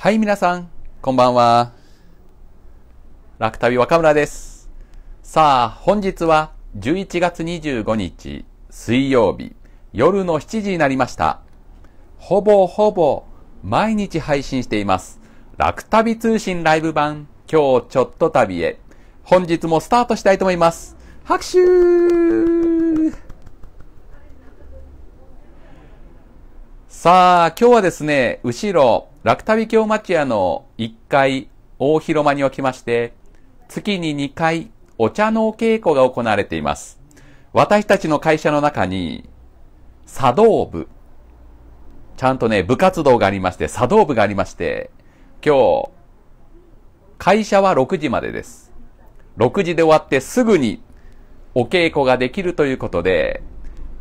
はい、皆さん、こんばんは。楽旅若村です。さあ、本日は11月25日、水曜日、夜の7時になりました。ほぼほぼ、毎日配信しています。楽旅通信ライブ版、今日ちょっと旅へ。本日もスタートしたいと思います。拍手さあ、今日はですね、後ろ、楽旅京町屋の1階、大広間におきまして、月に2回、お茶のお稽古が行われています。私たちの会社の中に、茶道部。ちゃんとね、部活動がありまして、茶道部がありまして、今日、会社は6時までです。6時で終わってすぐにお稽古ができるということで、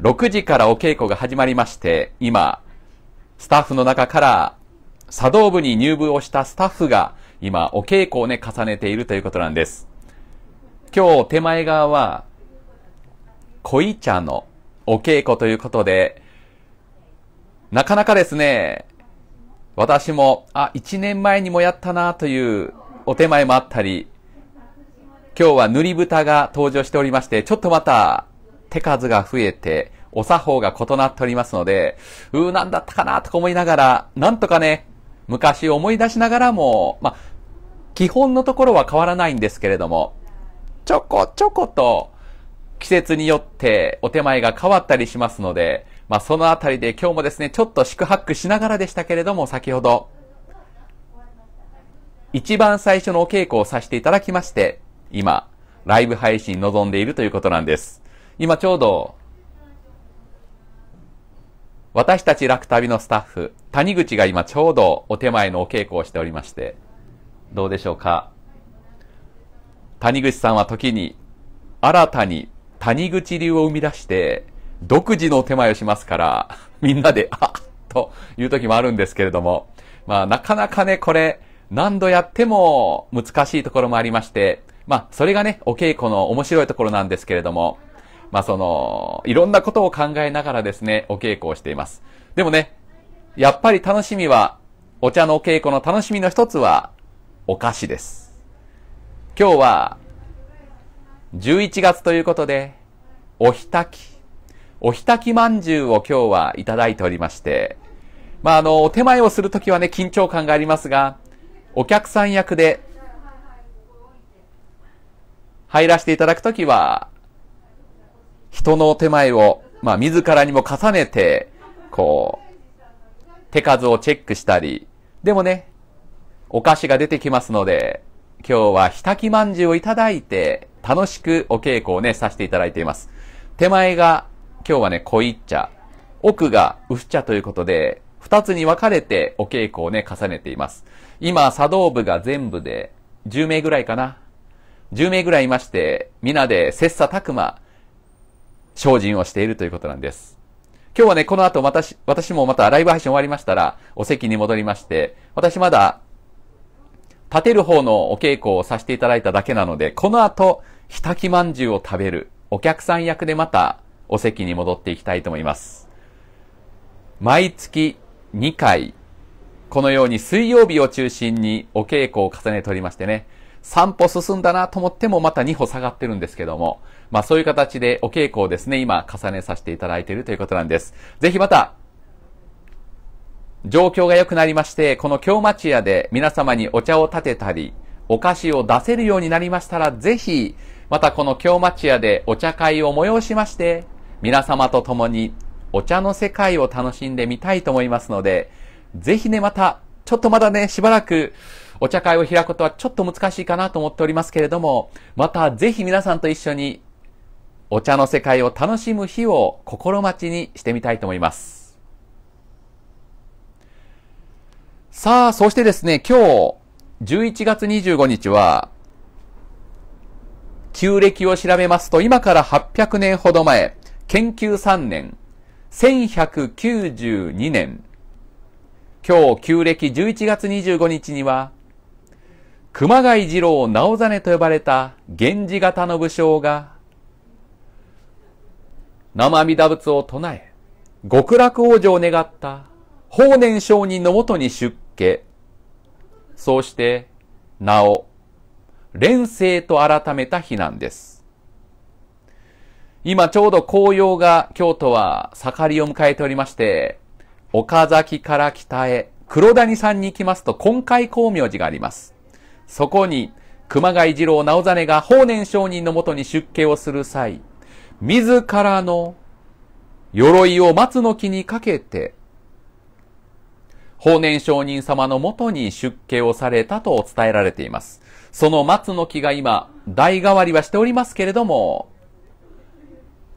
6時からお稽古が始まりまして、今、スタッフの中から茶道部に入部をしたスタッフが今お稽古をね重ねているということなんです。今日手前側は恋茶のお稽古ということで、なかなかですね、私も、あ、一年前にもやったなというお手前もあったり、今日は塗り蓋が登場しておりまして、ちょっとまた手数が増えて、お作法が異なっておりますので、うー、なんだったかなとか思いながら、なんとかね、昔思い出しながらも、まあ、基本のところは変わらないんですけれども、ちょこちょこと季節によってお手前が変わったりしますので、まあ、そのあたりで今日もですね、ちょっと宿泊しながらでしたけれども、先ほど、一番最初のお稽古をさせていただきまして、今、ライブ配信臨んでいるということなんです。今ちょうど私たち楽旅のスタッフ、谷口が今ちょうどお手前のお稽古をしておりまして、どうでしょうか。谷口さんは時に、新たに谷口流を生み出して、独自のお手前をしますから、みんなで、あっという時もあるんですけれども、まあなかなかね、これ、何度やっても難しいところもありまして、まあそれがね、お稽古の面白いところなんですけれども、まあその、いろんなことを考えながらですね、お稽古をしています。でもね、やっぱり楽しみは、お茶のお稽古の楽しみの一つは、お菓子です。今日は、11月ということで、おひたき、おひたきまんじゅうを今日はいただいておりまして、まああの、お手前をするときはね、緊張感がありますが、お客さん役で、入らせていただくときは、人の手前を、まあ、自らにも重ねて、こう、手数をチェックしたり、でもね、お菓子が出てきますので、今日はひたきまんじゅうをいただいて、楽しくお稽古をね、させていただいています。手前が、今日はね、濃い茶、奥が薄茶ということで、二つに分かれてお稽古をね、重ねています。今、茶道部が全部で10名ぐらいかな。10名ぐらいいまして、皆で切磋琢磨、精進をしているということなんです。今日はね、この後私、私もまたライブ配信終わりましたら、お席に戻りまして、私まだ、立てる方のお稽古をさせていただいただけなので、この後、ひたきまんじゅうを食べる、お客さん役でまた、お席に戻っていきたいと思います。毎月2回、このように水曜日を中心にお稽古を重ねておりましてね、3歩進んだなと思ってもまた2歩下がってるんですけども、まあそういう形でお稽古をですね、今重ねさせていただいているということなんです。ぜひまた、状況が良くなりまして、この京町屋で皆様にお茶を立てたり、お菓子を出せるようになりましたら、ぜひ、またこの京町屋でお茶会を催しまして、皆様と共にお茶の世界を楽しんでみたいと思いますので、ぜひね、また、ちょっとまだね、しばらくお茶会を開くことはちょっと難しいかなと思っておりますけれども、またぜひ皆さんと一緒にお茶の世界を楽しむ日を心待ちにしてみたいと思います。さあ、そしてですね、今日、11月25日は、旧暦を調べますと、今から800年ほど前、研究3年、1192年、今日旧暦11月25日には、熊谷次郎直実と呼ばれた源氏型の武将が生阿弥陀仏を唱え、極楽往生を願った法然上人のもとに出家。そうして、名を、連生と改めた日なんです。今ちょうど紅葉が京都は盛りを迎えておりまして、岡崎から北へ黒谷山に行きますと今回光明寺があります。そこに熊谷次郎直実が法然上人のもとに出家をする際、自らの鎧を松の木にかけて、法然上人様のもとに出家をされたと伝えられています。その松の木が今、代替わりはしておりますけれども、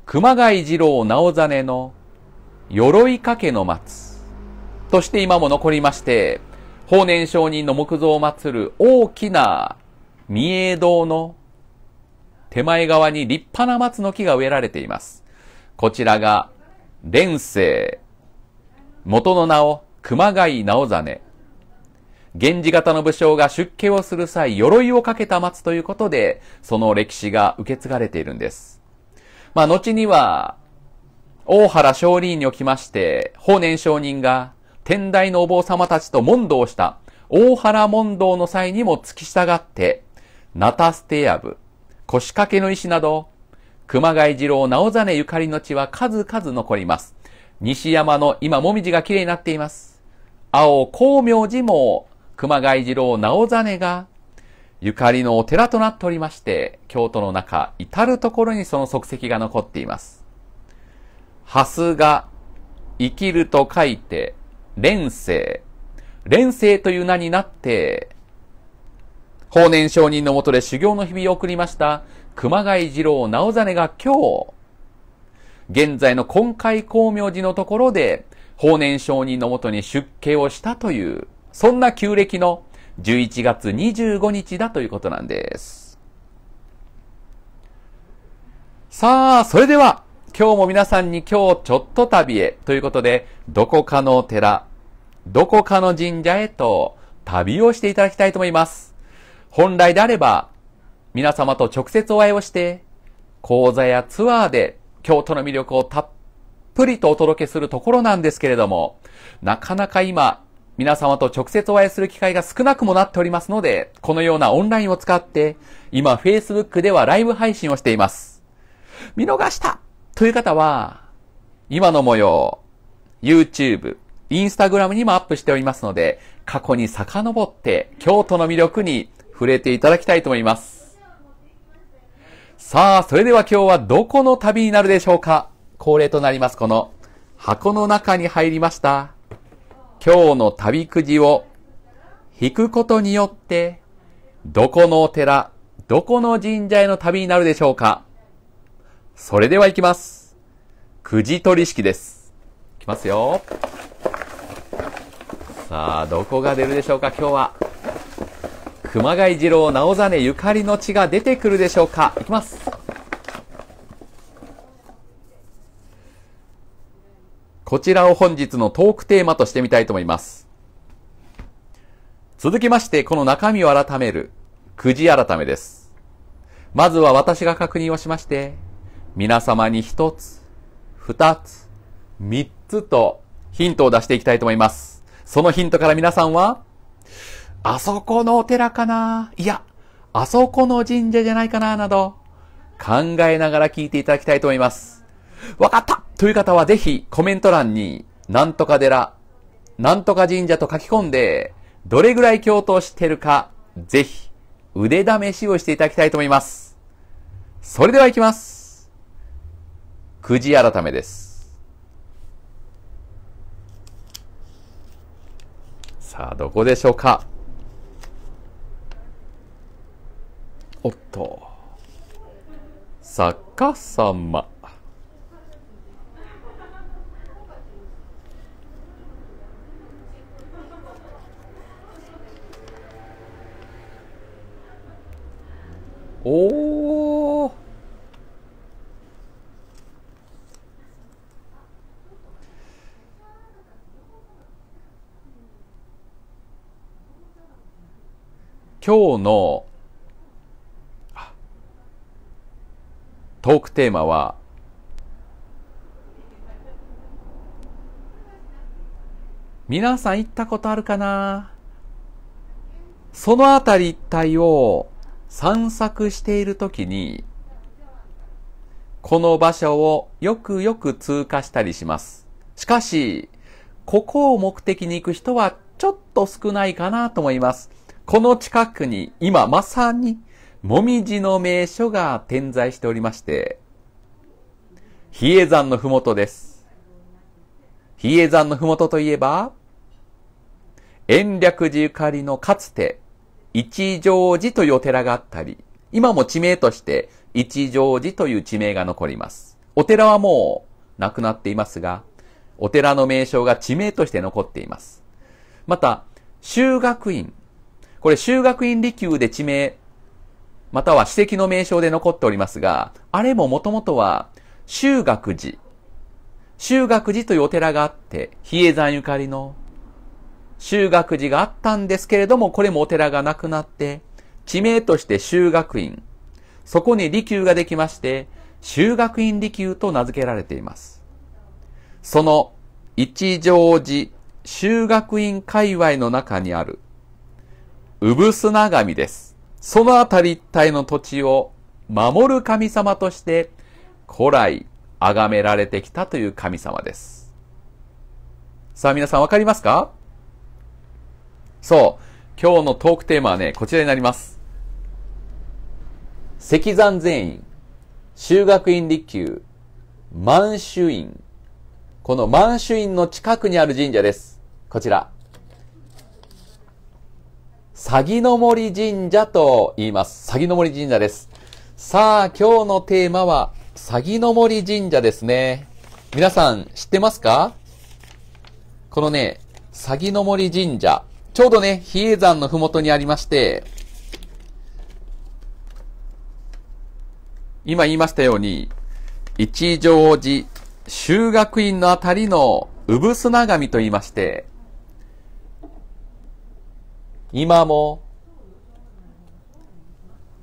熊谷次郎直真の鎧掛けの松として今も残りまして、法然上人の木造を祀る大きな三重堂の手前側に立派な松の木が植えられています。こちらが、蓮生。元の名を熊谷直真。源氏型の武将が出家をする際、鎧をかけた松ということで、その歴史が受け継がれているんです。まあ、後には、大原少林におきまして、法然上人が天台のお坊様たちと問答した大原問答の際にも突き従って、ナタステヤブ、腰掛けの石など、熊谷次郎直実ゆかりの地は数々残ります。西山の今もみじが綺麗になっています。青光明寺も熊谷次郎直実がゆかりのお寺となっておりまして、京都の中、至るところにその足跡が残っています。蓮が生きると書いて、連生。連生という名になって、法然上人のもとで修行の日々を送りました熊谷次郎直実が今日、現在の今回光明寺のところで法然上人のもとに出家をしたという、そんな旧暦の11月25日だということなんです。さあ、それでは、今日も皆さんに今日ちょっと旅へということで、どこかの寺、どこかの神社へと旅をしていただきたいと思います。本来であれば、皆様と直接お会いをして、講座やツアーで京都の魅力をたっぷりとお届けするところなんですけれども、なかなか今、皆様と直接お会いする機会が少なくもなっておりますので、このようなオンラインを使って、今 Facebook ではライブ配信をしています。見逃したという方は、今の模様、YouTube、Instagram にもアップしておりますので、過去に遡って京都の魅力に触れていただきたいと思います。さあ、それでは今日はどこの旅になるでしょうか恒例となりますこの箱の中に入りました。今日の旅くじを引くことによって、どこのお寺、どこの神社への旅になるでしょうかそれでは行きます。くじ取り式です。いきますよ。さあ、どこが出るでしょうか今日は。熊谷次郎直実ゆかりの地が出てくるでしょうかいきますこちらを本日のトークテーマとしてみたいと思います続きましてこの中身を改めるくじ改めですまずは私が確認をしまして皆様に一つ二つ三つとヒントを出していきたいと思いますそのヒントから皆さんはあそこのお寺かないや、あそこの神社じゃないかななど、考えながら聞いていただきたいと思います。わかったという方はぜひコメント欄に、なんとか寺、なんとか神社と書き込んで、どれぐらい共闘してるか、ぜひ、腕試しをしていただきたいと思います。それでは行きます。くじ改めです。さあ、どこでしょうかおっと逆さまおお今日のトークテーマは皆さん行ったことあるかなそのあたり一帯を散策しているときに、この場所をよくよく通過したりします。しかし、ここを目的に行く人はちょっと少ないかなと思います。この近くに今まさにもみじの名所が点在しておりまして、比叡山のふもとです。比叡山のふもとといえば、延暦寺ゆかりのかつて、一乗寺というお寺があったり、今も地名として一乗寺という地名が残ります。お寺はもうなくなっていますが、お寺の名称が地名として残っています。また、修学院。これ修学院離宮で地名または史跡の名称で残っておりますが、あれももともとは、修学寺。修学寺というお寺があって、比叡山ゆかりの修学寺があったんですけれども、これもお寺がなくなって、地名として修学院。そこに利休ができまして、修学院利休と名付けられています。その一乗寺修学院界隈の中にある、産砂神です。そのあたり一帯の土地を守る神様として古来崇められてきたという神様です。さあ皆さんわかりますかそう。今日のトークテーマはね、こちらになります。石山全員、修学院立休、満州院。この満州院の近くにある神社です。こちら。鷺の森神社と言います。鷺の森神社です。さあ、今日のテーマは、鷺の森神社ですね。皆さん知ってますかこのね、鷺の森神社。ちょうどね、比叡山のふもとにありまして、今言いましたように、一乗寺、修学院のあたりの産砂神と言いまして、今も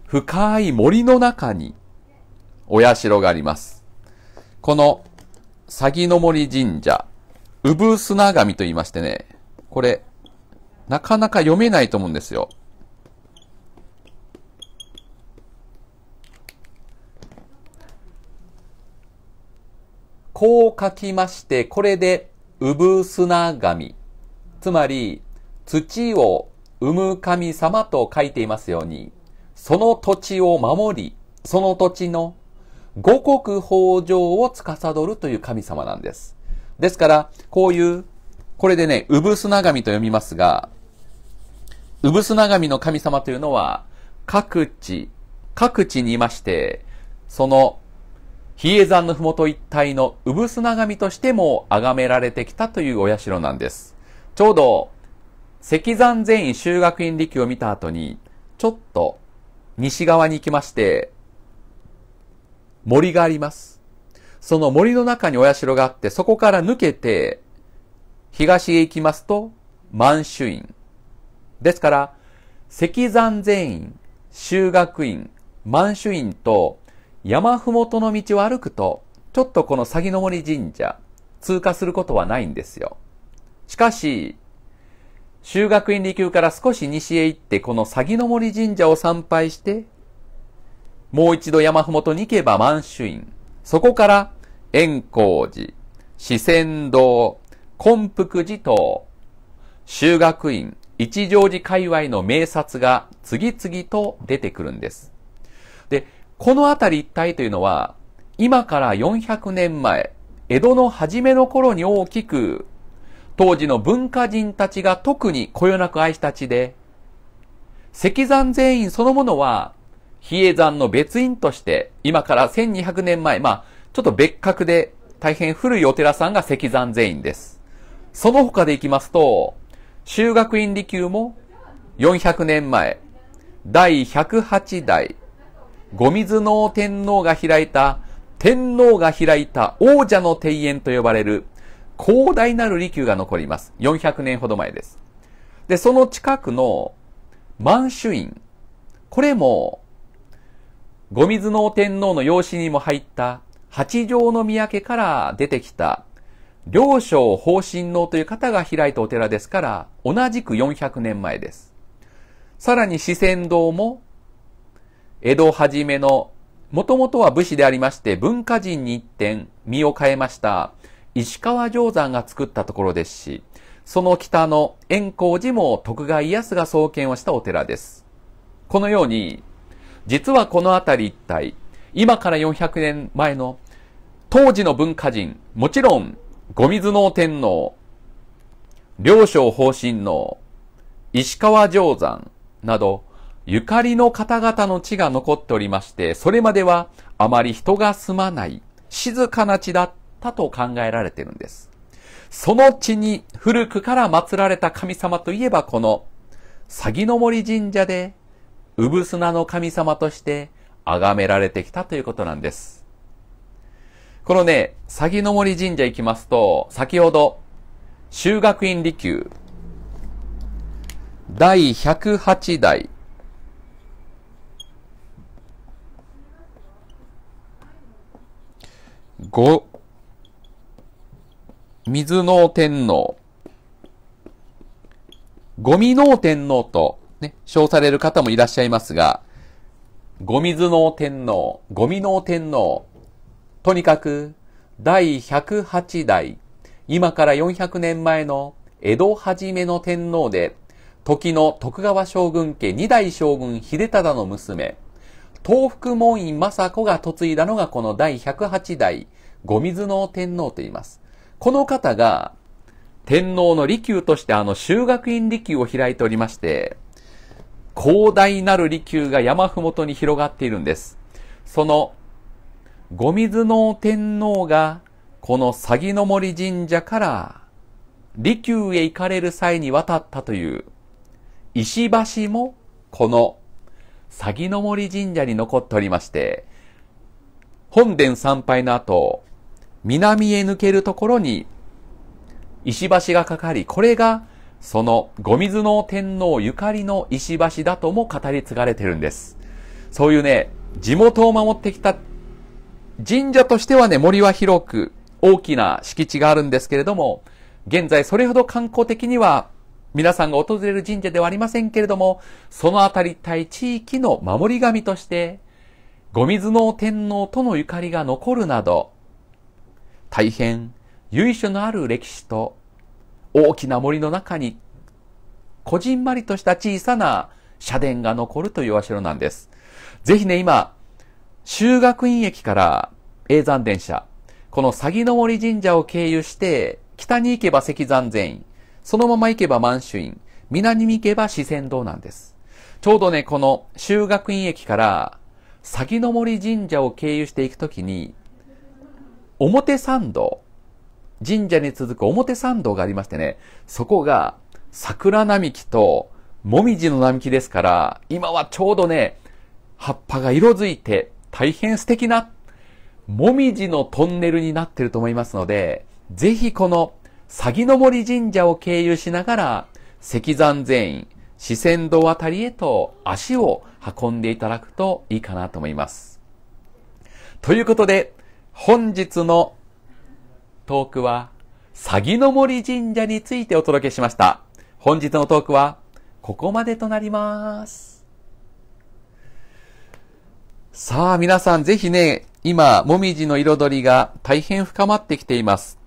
深い森の中にお社があります。この、鷺の森神社、ぶ砂神と言いましてね、これ、なかなか読めないと思うんですよ。こう書きまして、これで、産砂神。つまり、土を生む神様と書いていますように、その土地を守り、その土地の五穀豊穣を司るという神様なんです。ですから、こういう、これでね、うぶすな神と読みますが、うぶすな神の神様というのは、各地、各地にいまして、その、比叡山のふもと一帯のうぶすな神としても崇められてきたというお社なんです。ちょうど、石山全員修学院力を見た後に、ちょっと西側に行きまして、森があります。その森の中にお社があって、そこから抜けて、東へ行きますと、満州院。ですから、石山全院、修学院、満州院と、山麓の道を歩くと、ちょっとこの鷺の森神社、通過することはないんですよ。しかし、修学院離宮から少し西へ行ってこの鷺の森神社を参拝して、もう一度山麓に行けば満州院。そこから円光寺、四川堂、根福寺等、修学院、一乗寺界隈の名刹が次々と出てくるんです。で、この辺り一帯というのは、今から400年前、江戸の初めの頃に大きく当時の文化人たちが特にこよなく愛した地で、石山全員そのものは、比叡山の別院として、今から1200年前、まあ、ちょっと別格で大変古いお寺さんが石山全員です。その他で行きますと、修学院離宮も400年前、第108代、五水の天皇が開いた、天皇が開いた王者の庭園と呼ばれる広大なる利休が残ります。400年ほど前です。で、その近くの満州院。これも、ご水の天皇の養子にも入った八条宮家から出てきた両将方神能という方が開いたお寺ですから、同じく400年前です。さらに四川堂も、江戸はじめの、もともとは武士でありまして文化人に一点身を変えました石川定山が作ったところですし、その北の円光寺も徳川家康が創建をしたお寺です。このように、実はこの辺り一帯、今から400年前の当時の文化人、もちろん、五水の天皇、両将方針の石川定山など、ゆかりの方々の地が残っておりまして、それまではあまり人が住まない、静かな地だっったと考えられているんです。その地に古くから祀られた神様といえばこの、鷺の森神社で、すなの神様として崇められてきたということなんです。このね、鷺の森神社行きますと、先ほど、修学院離宮、第108代、五、水能天皇、ゴミ能天皇と、ね、称される方もいらっしゃいますが、ゴミズの天皇、ゴミの天皇、とにかく、第108代、今から400年前の江戸初めの天皇で、時の徳川将軍家二代将軍秀忠の娘、東福門院政子が嫁いだのがこの第108代、ゴミズの天皇と言います。この方が、天皇の利休としてあの修学院利休を開いておりまして、広大なる利休が山麓に広がっているんです。その、ご水の天皇が、この鷺の森神社から、利休へ行かれる際に渡ったという、石橋も、この、鷺の森神社に残っておりまして、本殿参拝の後、南へ抜けるところに石橋がかかり、これがその五水の天皇ゆかりの石橋だとも語り継がれてるんです。そういうね、地元を守ってきた神社としてはね、森は広く大きな敷地があるんですけれども、現在それほど観光的には皆さんが訪れる神社ではありませんけれども、そのあたり対地域の守り神として、五水の天皇とのゆかりが残るなど、大変由緒のある歴史と大きな森の中にこじんまりとした小さな社殿が残るというお城なんです。ぜひね、今、修学院駅から永山電車、この鷺の森神社を経由して、北に行けば石山禅院、そのまま行けば満州院、南に行けば四川道なんです。ちょうどね、この修学院駅から鷺の森神社を経由していくときに、表参道、神社に続く表参道がありましてね、そこが桜並木ともみじの並木ですから、今はちょうどね、葉っぱが色づいて大変素敵なもみじのトンネルになってると思いますので、ぜひこの鷺の森神社を経由しながら、石山全員、四川道あたりへと足を運んでいただくといいかなと思います。ということで、本日のトークは、詐欺の森神社についてお届けしました。本日のトークは、ここまでとなります。さあ、皆さんぜひね、今、もみじの彩りが大変深まってきています。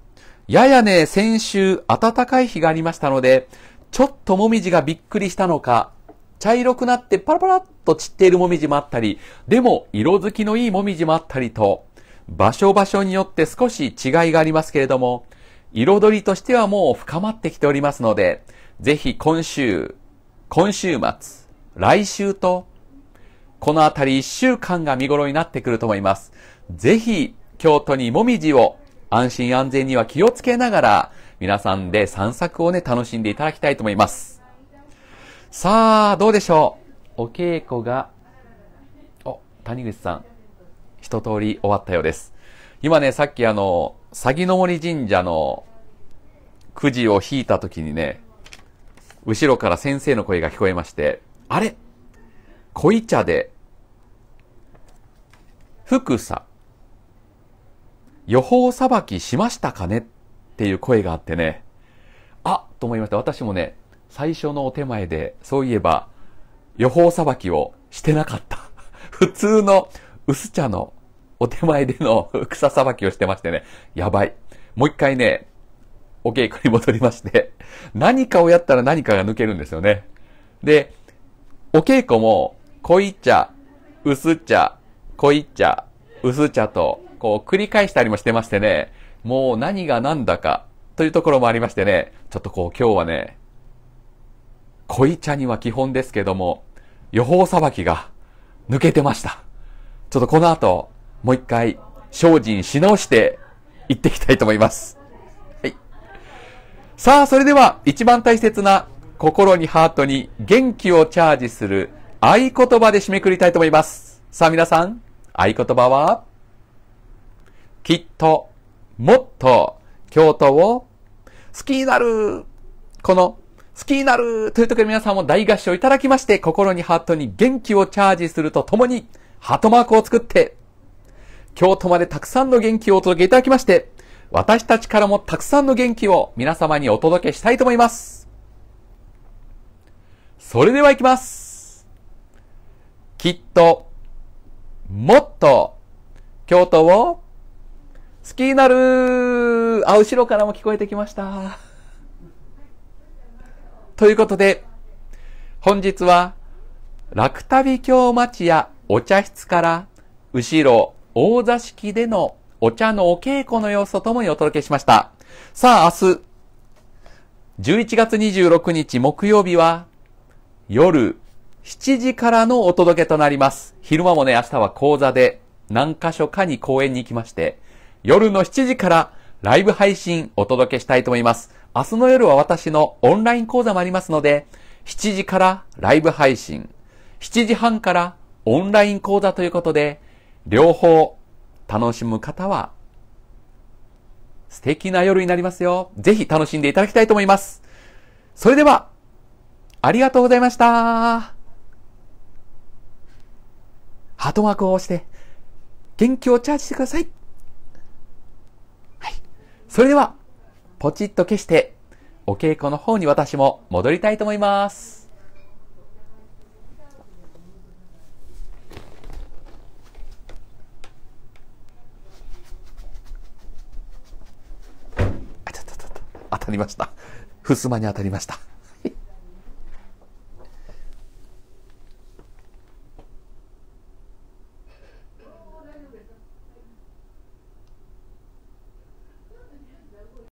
ややね、先週暖かい日がありましたので、ちょっともみじがびっくりしたのか、茶色くなってパラパラっと散っているもみじもあったり、でも色づきのいいもみじもあったりと、場所場所によって少し違いがありますけれども、彩りとしてはもう深まってきておりますので、ぜひ今週、今週末、来週と、このあたり1週間が見頃になってくると思います。ぜひ、京都にもみじを安心安全には気をつけながら、皆さんで散策をね、楽しんでいただきたいと思います。さあ、どうでしょうお稽古が、お、谷口さん、一通り終わったようです。今ね、さっきあの、鷺の森神社のくじを引いた時にね、後ろから先生の声が聞こえまして、あれ濃茶で、福さ、予報さばきしましたかねっていう声があってね、あと思いました。私もね、最初のお手前で、そういえば、予報さばきをしてなかった。普通の薄茶のお手前での 草さばきをしてましてね、やばい。もう一回ね、お稽古に戻りまして、何かをやったら何かが抜けるんですよね。で、お稽古も、濃い茶、薄茶、濃い茶、薄茶と、こう繰り返したりもしてましてね、もう何が何だか、というところもありましてね、ちょっとこう今日はね、濃い茶には基本ですけども、予報さばきが抜けてました。ちょっとこの後、もう一回精進し直して行っていきたいと思います。はい。さあ、それでは一番大切な心にハートに元気をチャージする合言葉で締めくりたいと思います。さあ皆さん、合言葉は、きっと、もっと、京都を好きになる。この、好きになるというところで皆さんも大合唱いただきまして、心にハートに元気をチャージするとともに、ハートマークを作って京都までたくさんの元気をお届けいただきまして、私たちからもたくさんの元気を皆様にお届けしたいと思います。それでは行きます。きっと、もっと、京都を、好きになるあ、後ろからも聞こえてきました。ということで、本日は、楽旅京町やお茶室から、後ろ、大座敷でのお茶のお稽古の様子とともにお届けしました。さあ、明日、11月26日木曜日は、夜7時からのお届けとなります。昼間もね、明日は講座で何箇所かに公演に行きまして、夜の7時からライブ配信お届けしたいと思います。明日の夜は私のオンライン講座もありますので、7時からライブ配信、7時半からオンライン講座ということで、両方楽しむ方は素敵な夜になりますよ。ぜひ楽しんでいただきたいと思います。それでは、ありがとうございました。ハートマークを押して、元気をチャージしてください。はい。それでは、ポチッと消して、お稽古の方に私も戻りたいと思います。当たりました。襖に当たりました。